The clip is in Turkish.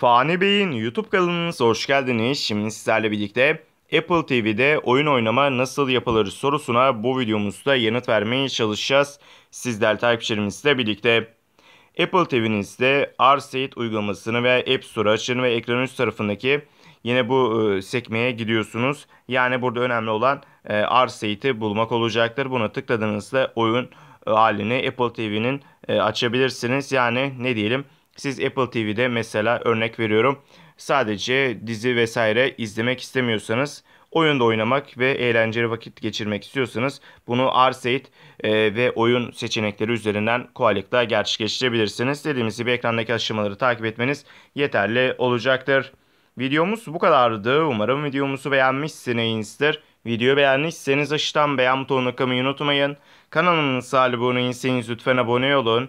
Fani Bey'in YouTube kanalınıza hoş geldiniz. Şimdi sizlerle birlikte Apple TV'de oyun oynama nasıl yapılır sorusuna bu videomuzda yanıt vermeye çalışacağız. Sizler takipçilerimizle birlikte. Apple TV'nizde RSAID uygulamasını ve App Store açın ve ekranın üst tarafındaki yine bu e, sekmeye gidiyorsunuz. Yani burada önemli olan e, RSAID'i bulmak olacaktır. Buna tıkladığınızda oyun e, halini Apple TV'nin açabilirsiniz. Yani ne diyelim siz Apple TV'de mesela örnek veriyorum sadece dizi vesaire izlemek istemiyorsanız oyunda oynamak ve eğlenceli vakit geçirmek istiyorsanız bunu Arcade e, ve oyun seçenekleri üzerinden kolaylıkla gerçekleştirebilirsiniz. Dediğimiz gibi ekrandaki aşamaları takip etmeniz yeterli olacaktır. Videomuz bu kadardı. Umarım videomuzu beğenmişsinizdir. Videoyu beğendiyseniz aşağıdan beğen butonuna kalmayı unutmayın. Kanalımıza abone değilseniz lütfen abone olun.